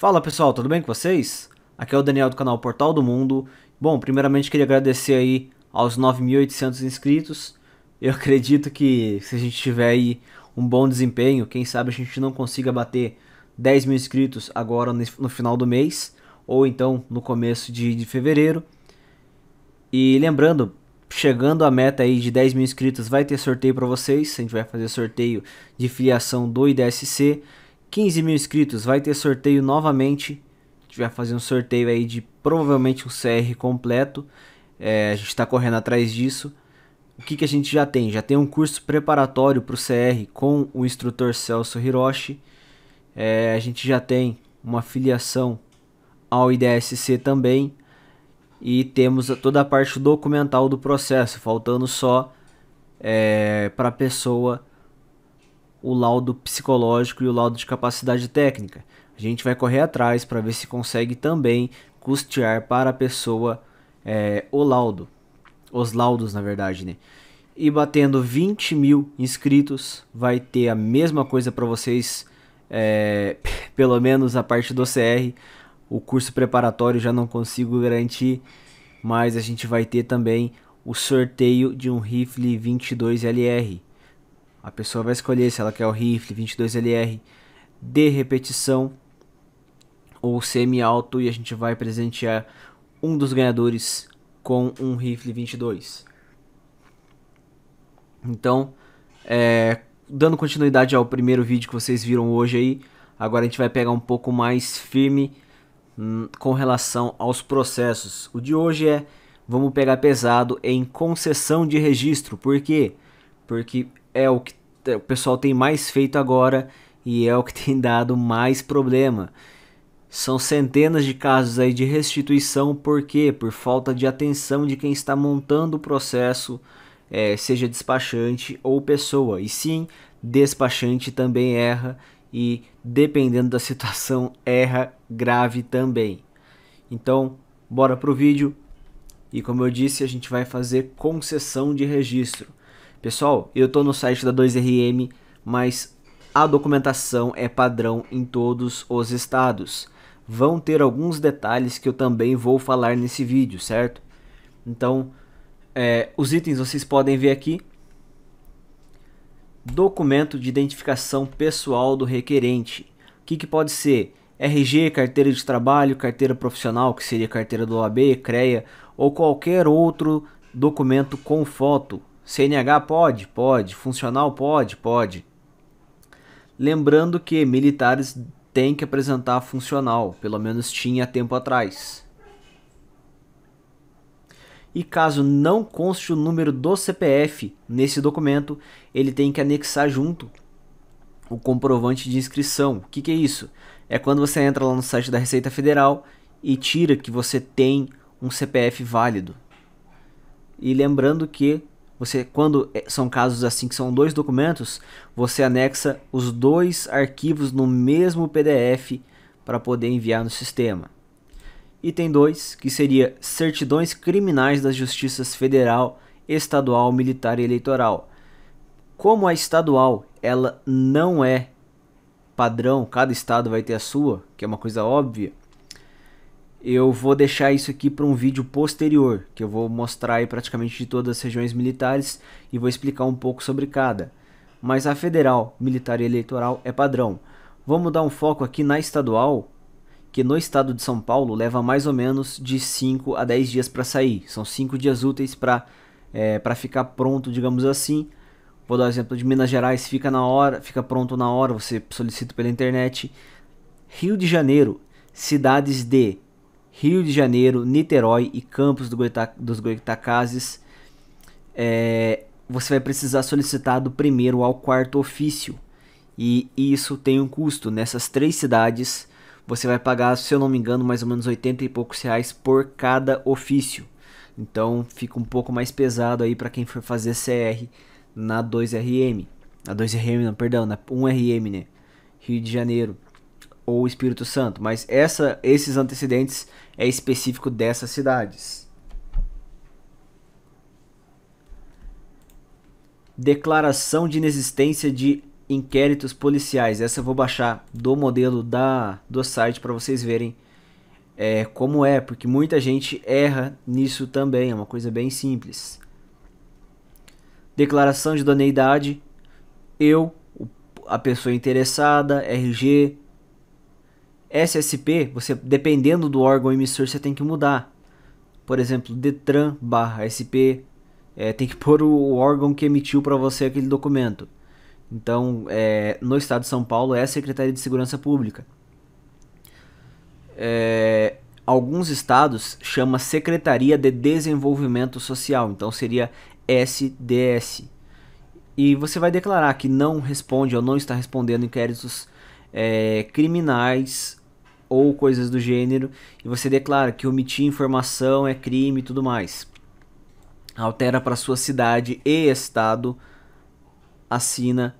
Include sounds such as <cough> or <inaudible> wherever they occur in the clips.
Fala pessoal, tudo bem com vocês? Aqui é o Daniel do canal Portal do Mundo. Bom, primeiramente queria agradecer aí aos 9.800 inscritos. Eu <laughs> acredito que se a gente tiver aí um bom desempenho, quem sabe a gente não consiga bater 10 mil inscritos agora no final do mês, ou então no começo de, de fevereiro. E lembrando, chegando à meta aí de 10 mil inscritos, vai ter sorteio para vocês. A gente vai fazer sorteio de filiação do IDSC. 15 mil inscritos, vai ter sorteio novamente. A gente vai fazer um sorteio aí de provavelmente um CR completo. É, a gente está correndo atrás disso. O que, que a gente já tem? Já tem um curso preparatório para o CR com o instrutor Celso Hiroshi. É, a gente já tem uma filiação ao IDSC também. E temos toda a parte documental do processo, faltando só é, para a pessoa o laudo psicológico e o laudo de capacidade técnica. A gente vai correr atrás para ver se consegue também custear para a pessoa é, o laudo, os laudos na verdade, né? E batendo 20 mil inscritos, vai ter a mesma coisa para vocês, é, <laughs> pelo menos a parte do CR. O curso preparatório já não consigo garantir, mas a gente vai ter também o sorteio de um rifle 22LR a pessoa vai escolher se ela quer o rifle 22LR de repetição ou semi-alto e a gente vai presentear um dos ganhadores com um rifle 22. Então, é, dando continuidade ao primeiro vídeo que vocês viram hoje aí, agora a gente vai pegar um pouco mais firme hum, com relação aos processos. O de hoje é vamos pegar pesado em concessão de registro, por quê? Porque é o que o pessoal tem mais feito agora e é o que <laughs> tem dado mais problema. São centenas de casos aí de restituição, por quê? Por falta de atenção de quem está montando o processo, é, seja despachante ou pessoa. E sim, despachante também erra e, dependendo da <laughs> situação, erra grave também. Então, bora pro vídeo. E como eu disse, a gente vai fazer concessão de registro. Pessoal, eu tô no site da 2RM, mas a documentação é padrão em todos os estados. Vão ter alguns detalhes que eu também vou falar nesse vídeo, certo? Então, é, os itens vocês podem ver aqui. Documento de identificação pessoal do requerente. O que, que pode ser? RG, carteira de trabalho, carteira profissional, que seria carteira do OAB, CREA, ou qualquer outro documento com foto CNH pode? Pode. Funcional pode? Pode. Lembrando que militares têm que apresentar funcional, pelo menos tinha tempo atrás. E caso não conste o número do CPF nesse documento, ele tem que anexar junto o comprovante de inscrição. O que, que é isso? É quando você entra lá no site da Receita Federal e tira que você tem um CPF válido. E lembrando que você, quando é, são casos assim que são dois documentos, você anexa os dois arquivos no mesmo PDF para poder enviar no sistema. Item 2, que seria certidões criminais das justiças federal, estadual, militar e eleitoral. Como a estadual ela não é padrão, cada estado vai ter a sua, que é uma coisa óbvia, eu vou deixar isso aqui para um vídeo posterior, que eu vou mostrar aí praticamente de todas as regiões militares e vou explicar um pouco sobre cada. Mas a federal, militar e eleitoral é padrão. Vamos dar um foco aqui na estadual, que no estado de São Paulo leva mais ou menos de 5 a 10 dias para sair. São 5 dias úteis para é, ficar pronto, digamos assim. Vou dar o um exemplo de Minas Gerais, fica na hora, fica pronto na hora, você solicita pela internet. Rio de Janeiro, cidades de Rio de Janeiro, Niterói e Campos do Goitá, dos Goitacazes, é, você vai precisar solicitar do primeiro ao quarto ofício. E isso tem um custo. Nessas três cidades, você vai pagar, se eu não me engano, mais ou menos 80 e poucos reais por cada ofício. Então fica um pouco mais pesado aí para quem for fazer CR na 2RM. Na 2RM, não, perdão, na 1RM, né? Rio de Janeiro ou Espírito Santo, mas essa, esses antecedentes é específico dessas cidades. Declaração de inexistência de inquéritos policiais. Essa eu vou baixar do modelo da do site para vocês verem é, como é, porque muita gente erra nisso também. É uma coisa bem simples. Declaração de idoneidade. Eu, a pessoa interessada, RG, SSP, você dependendo do órgão emissor, você tem que mudar. Por exemplo, Detran barra SP, é, tem que <laughs> pôr o órgão que emitiu para você aquele documento. Então, é, no estado de São Paulo é a Secretaria de Segurança Pública. É, alguns estados chama Secretaria de Desenvolvimento Social, então seria SDS. E você vai declarar que não responde ou não está respondendo inquéritos é, criminais ou coisas do gênero, e você declara que omitir informação é crime e tudo mais. Altera para sua cidade e estado, assina,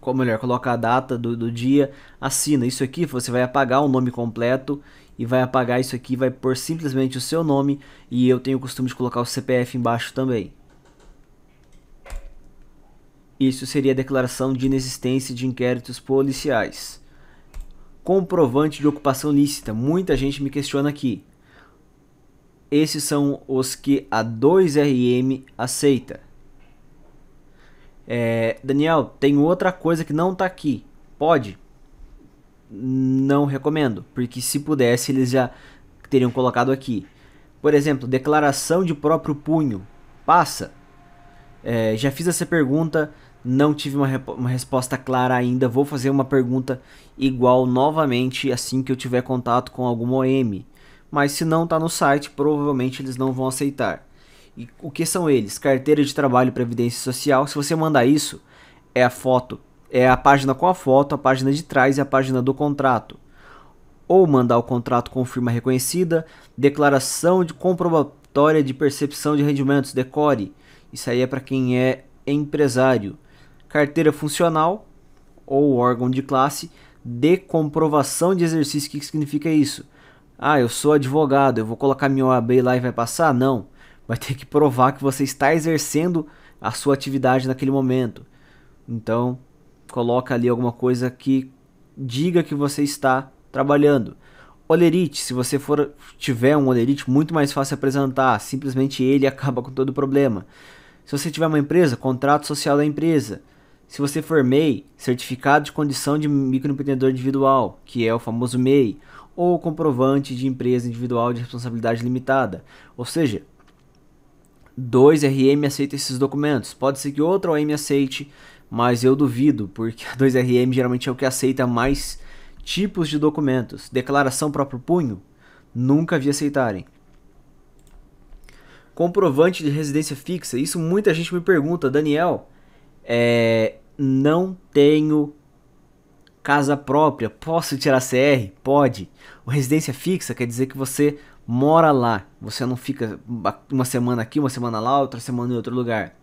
ou melhor, coloca a data do, do dia, assina. Isso aqui você vai apagar o nome completo e vai apagar isso aqui, vai pôr simplesmente o seu nome e eu tenho o costume de colocar o CPF embaixo também. Isso seria a declaração de inexistência de inquéritos policiais comprovante de ocupação lícita. Muita gente me questiona aqui. Esses são os que a 2RM aceita. É, Daniel, tem outra coisa que não está aqui. Pode? Não recomendo, porque se pudesse eles já teriam colocado aqui. Por exemplo, declaração de próprio punho. Passa. É, já fiz essa pergunta não tive uma, uma, resposta clara ainda. Vou fazer uma pergunta igual novamente assim que eu tiver contato com alguma OM. Mas se não está no site, provavelmente eles não vão aceitar. E o que são eles? Carteira de trabalho e previdência social. Se você mandar isso, é a foto, é a página com a foto, a página de trás e a página do contrato. Ou mandar o contrato com firma reconhecida, declaração de comprobatória de percepção de rendimentos, decore. Isso aí é para quem é empresário carteira funcional ou órgão de classe de comprovação de exercício. O que significa isso? Ah, eu sou advogado, eu vou colocar minha OAB lá e vai passar? Não. Vai ter que provar que você está exercendo a sua atividade naquele momento. Então, coloca ali alguma coisa que diga que você está trabalhando. Olerite, se você for tiver um olerite, muito mais fácil apresentar, simplesmente ele <laughs> acaba com todo o problema. Se você tiver uma empresa, contrato social da empresa. Se você for MEI, certificado de condição de microempreendedor individual, que é o famoso MEI, ou comprovante de empresa individual de responsabilidade limitada. Ou seja, 2RM aceita esses documentos. Pode ser que outra OM aceite, mas eu duvido, porque <laughs> a 2RM geralmente é o que aceita mais tipos de documentos. Declaração próprio punho? Nunca vi aceitarem. Comprovante de residência fixa. Isso muita gente me pergunta, Daniel. É, não tenho casa própria. Posso tirar CR? Pode. O residência fixa quer dizer que você mora lá. Você não fica uma semana aqui, uma semana lá, outra semana em outro lugar.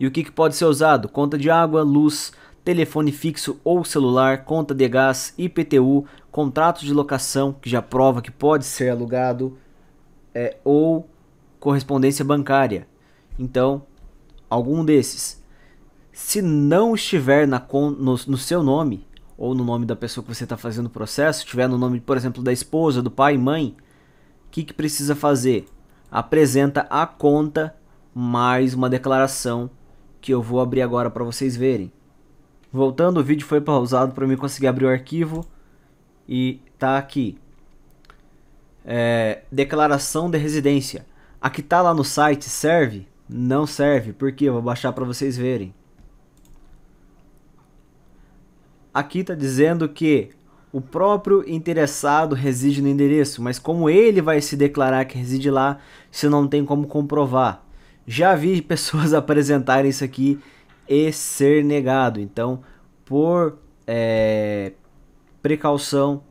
E o que, que pode ser usado? Conta de água, luz, telefone fixo ou celular, conta de gás, IPTU, contrato de locação, que já prova que pode ser alugado, é, ou correspondência bancária. Então, algum desses se não estiver na, no, no seu nome, ou no nome da pessoa que você está fazendo o processo, estiver no nome, por exemplo, da esposa, do pai, mãe, o que, que precisa fazer? Apresenta a conta mais uma declaração que eu vou abrir agora para vocês verem. Voltando, o vídeo foi pausado para eu conseguir abrir o arquivo e tá aqui. É, declaração de residência. A que tá lá no site serve? Não serve, porque eu vou baixar para vocês verem. aqui está dizendo que o próprio interessado reside no endereço, mas como ele vai se declarar que reside lá, se não tem como comprovar. Já vi <laughs> pessoas apresentarem isso aqui e ser negado. Então, por é, precaução,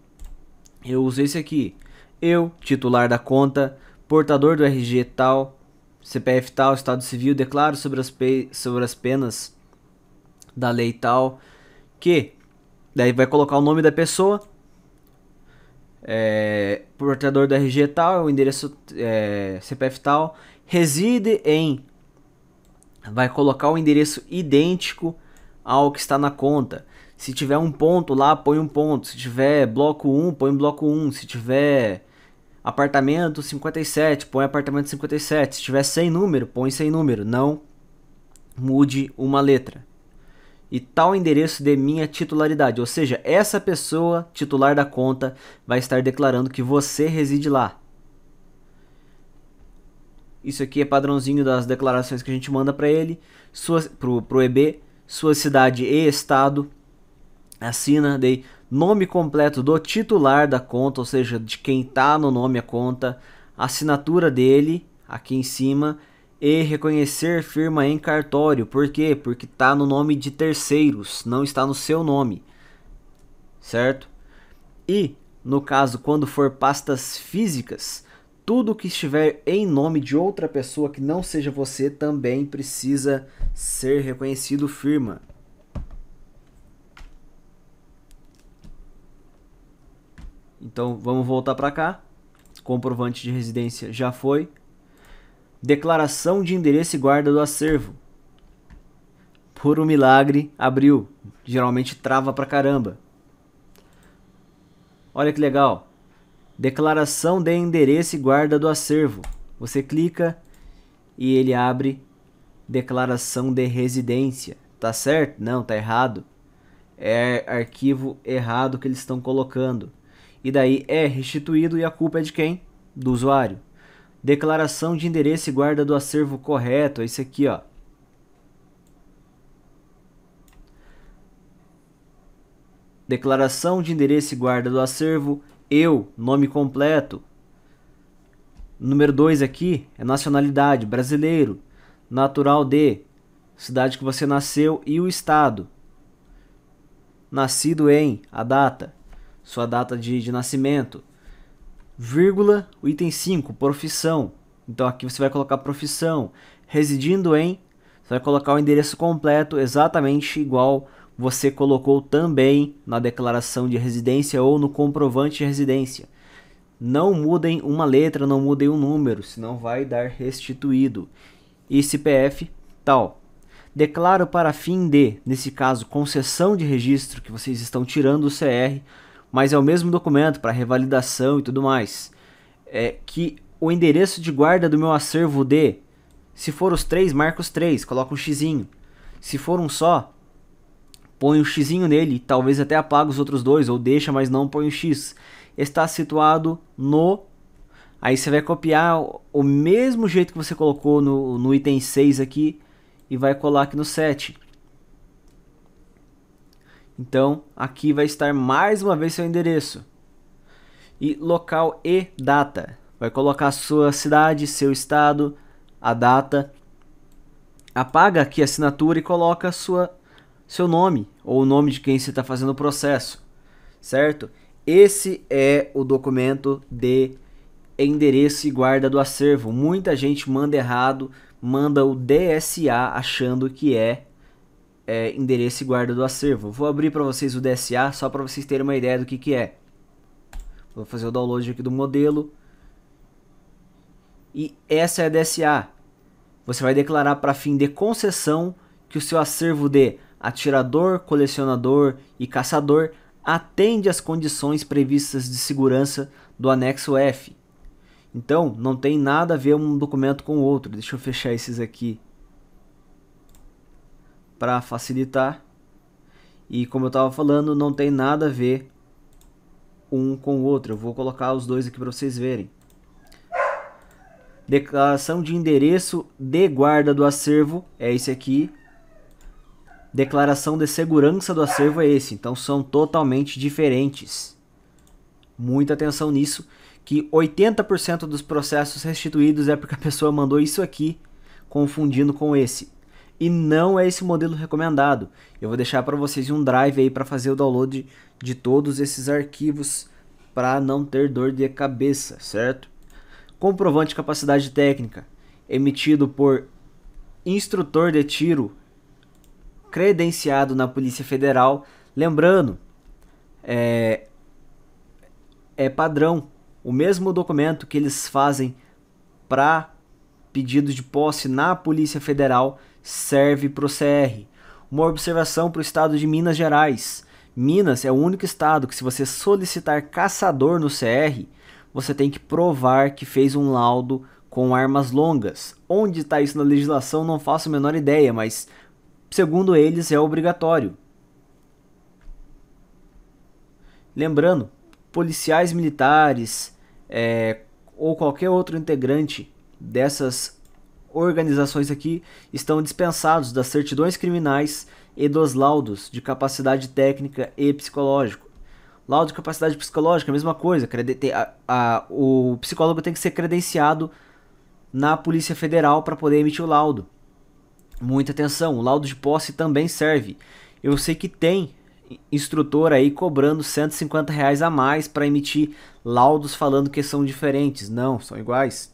eu usei isso aqui. Eu, titular da conta, portador do RG tal, CPF tal, Estado Civil, declaro sobre as, sobre as penas da lei tal que Daí vai colocar o nome da pessoa, é, portador do RG tal, o endereço é, CPF tal, reside em. Vai colocar o endereço idêntico ao que está na conta. Se tiver um ponto lá, põe um ponto. Se tiver bloco 1, põe bloco 1. Se tiver apartamento 57, põe apartamento 57. Se tiver sem número, põe sem número. Não mude uma letra e tal endereço de minha titularidade. Ou seja, essa pessoa, titular da conta, vai estar declarando que você reside lá. Isso aqui é padrãozinho das declarações que a gente manda para ele, sua, pro, pro EB, sua cidade e estado. Assina, daí nome completo do titular da conta, ou seja, de quem está no nome a conta, assinatura dele aqui em cima e reconhecer firma em cartório. Por quê? Porque está no nome de terceiros, não está no seu nome. Certo? E, no caso, quando for pastas físicas, tudo que estiver em nome de outra pessoa que não seja você também precisa ser reconhecido firma. Então vamos voltar para cá. Comprovante de residência já foi. Declaração de endereço e guarda do acervo. Por um milagre, abriu. Geralmente trava pra caramba. Olha que legal. Declaração de endereço e guarda do acervo. Você clica e ele abre declaração de residência. Tá certo? Não, tá errado. É arquivo errado que eles estão colocando. E daí é restituído e a culpa é de quem? Do usuário. Declaração de endereço e guarda do acervo correto. É isso aqui, ó. Declaração de endereço e guarda do acervo. Eu, nome completo. Número 2 aqui é nacionalidade, brasileiro, natural de cidade que você nasceu e o estado. Nascido em a data, sua data de, de nascimento vírgula, o item 5, profissão. Então aqui você vai colocar profissão, residindo em, você vai colocar o endereço completo exatamente igual você colocou também na declaração de residência ou no comprovante de residência. Não mudem uma letra, não mudem um número, senão vai dar restituído. E CPF tal. Declaro para fim de, nesse caso, concessão de registro que vocês estão tirando o CR mas é o mesmo documento para revalidação e tudo mais. É que o endereço de guarda do meu acervo D, se for os três, marca os três, coloca um xizinho. Se for um só, põe um xizinho nele, talvez até apaga os outros dois ou deixa, mas não põe o um x. Está situado no Aí você vai copiar o mesmo jeito que você colocou no, no item 6 aqui e vai colar aqui no 7. Então, aqui vai estar mais uma vez seu endereço. E local e data. Vai colocar sua cidade, seu estado, a data. Apaga aqui a assinatura e coloca sua, seu nome ou o nome de quem você está fazendo o processo, certo? Esse é o documento de endereço e guarda do acervo. Muita gente manda errado, manda o DSA achando que é é, endereço e guarda do acervo. Vou abrir para vocês o DSA só para vocês terem uma ideia do que, que é. Vou fazer o download aqui do modelo. E essa é a DSA. Você vai declarar para fim de concessão que o seu acervo de atirador, colecionador e caçador atende às condições previstas de segurança do anexo F. Então, não tem nada a ver um documento com o outro. Deixa eu fechar esses aqui para facilitar. E como eu estava falando, não tem nada a ver um com o outro. Eu vou colocar os dois aqui para vocês verem. Declaração de endereço de guarda do acervo é esse aqui. Declaração de segurança do acervo é esse. Então são totalmente diferentes. Muita atenção nisso, que 80% dos processos restituídos é porque a pessoa mandou isso aqui confundindo com esse e não é esse modelo recomendado. Eu vou deixar para vocês um drive aí para fazer o download de todos esses arquivos para não ter dor de cabeça, certo? Comprovante de capacidade técnica emitido por instrutor de tiro credenciado na Polícia Federal. Lembrando, é, é padrão o mesmo documento que eles fazem para pedidos de posse na Polícia Federal serve para o CR. Uma observação para o estado de Minas Gerais. Minas é o único estado que, se você solicitar caçador no CR, você tem que provar que fez um laudo com armas longas. Onde está isso na legislação não faço a menor ideia, mas segundo eles é obrigatório. Lembrando, policiais militares é, ou qualquer outro integrante dessas organizações aqui estão dispensados das certidões criminais e dos laudos de capacidade técnica e psicológico. Laudo de capacidade psicológica, mesma coisa. o psicólogo tem que ser credenciado na Polícia Federal para poder emitir o laudo. Muita atenção, o laudo de posse também serve. Eu sei que tem instrutor aí cobrando 150 reais a mais para emitir laudos falando que são diferentes. Não, são iguais.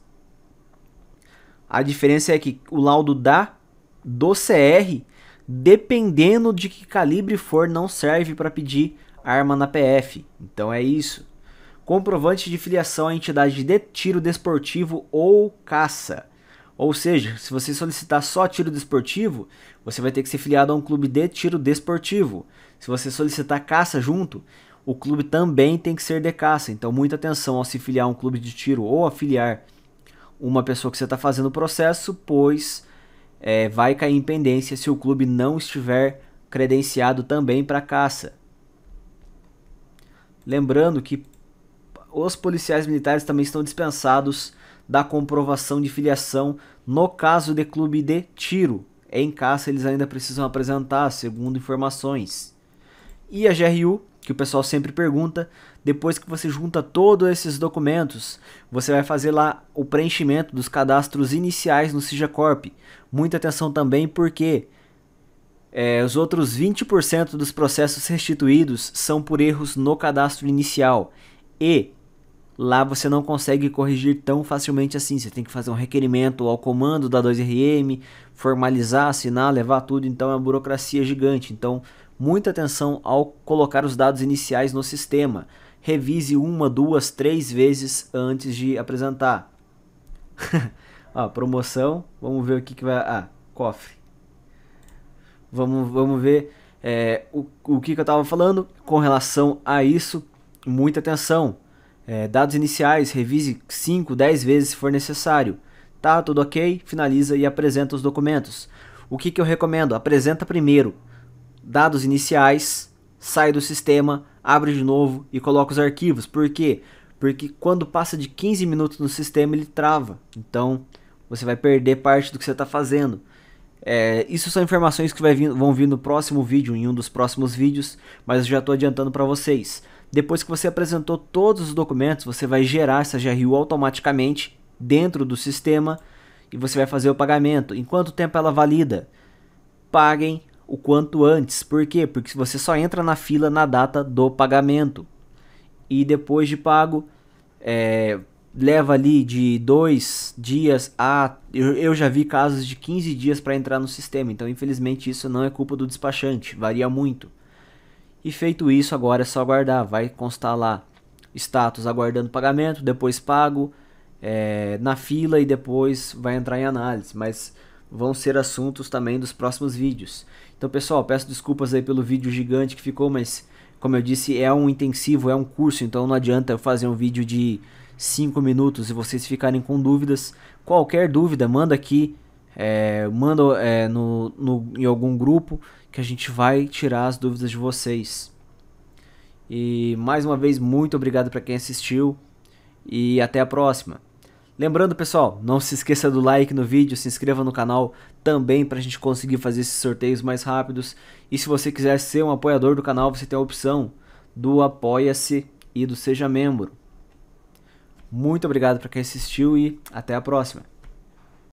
A diferença é que o laudo da do CR, dependendo de que calibre for, não serve para pedir arma na PF. Então é isso. Comprovante de filiação à entidade de tiro desportivo ou caça. Ou seja, se você solicitar só tiro desportivo, você vai ter que ser filiado a um clube de tiro desportivo. Se você solicitar caça junto, o clube também tem que ser de caça. Então, muita atenção ao se filiar a um clube de tiro ou afiliar uma pessoa que você está fazendo o processo, pois é, vai cair em pendência se o clube não estiver credenciado também para caça. Lembrando que os policiais militares também estão dispensados da comprovação de filiação no caso de clube de tiro. Em caça, eles ainda precisam apresentar, segundo informações. E a GRU que o pessoal sempre pergunta. Depois que você junta todos esses documentos, você vai fazer lá o preenchimento dos cadastros iniciais no SIJACORP. Muita atenção também porque é, os outros 20% dos processos restituídos são por erros no cadastro inicial. E lá você não consegue corrigir tão facilmente assim. Você tem que fazer um requerimento ao comando da 2RM, formalizar, assinar, levar tudo. Então é uma burocracia gigante. Então Muita atenção ao colocar os dados iniciais no sistema. Revise uma, duas, três vezes antes de apresentar. ah, <laughs> promoção. Vamos ver o que, que vai. Ah, cofre. Vamos, vamos ver é, o, o que, que eu estava falando com relação a isso. Muita atenção. É, dados iniciais, revise 5, 10 vezes se for necessário. Tá, tudo ok? Finaliza e apresenta os documentos. O que, que eu recomendo? Apresenta primeiro dados iniciais, sai do sistema, abre de novo e coloca os arquivos. Por quê? Porque quando passa de 15 minutos no sistema ele trava. Então você vai perder parte do que você está fazendo. É, isso são informações que vir, vão vir no próximo vídeo, em um dos próximos vídeos, mas eu já estou adiantando para vocês. Depois que você apresentou todos os documentos, você vai gerar essa GRU automaticamente dentro do sistema e você vai fazer o pagamento. Em quanto tempo ela valida? Paguem o quanto antes. Por quê? Porque você só entra na fila na data do pagamento. E depois de pago, é, leva ali de dois dias a. Eu, eu já vi casos de 15 dias para entrar no sistema. Então, infelizmente, isso não é culpa do despachante, varia muito. E feito isso, agora é só aguardar. Vai constar lá status aguardando pagamento, depois pago é, na fila e depois vai entrar em análise. Mas vão ser assuntos também dos próximos vídeos. Então, pessoal, peço desculpas aí pelo vídeo gigante que ficou, mas como eu disse, é um intensivo, é um curso, então não adianta eu fazer um vídeo de 5 minutos e vocês ficarem com dúvidas. Qualquer dúvida, manda aqui, é, manda é, no, no, em algum grupo que a gente vai tirar as dúvidas de vocês. E mais uma vez, muito obrigado para quem assistiu e até a próxima. Lembrando, pessoal, não se esqueça do like no vídeo, se inscreva no canal também para a gente conseguir fazer esses sorteios mais rápidos. E se você quiser ser um apoiador do canal, você tem a opção do Apoia-se e do Seja Membro. Muito obrigado para quem assistiu e até a próxima.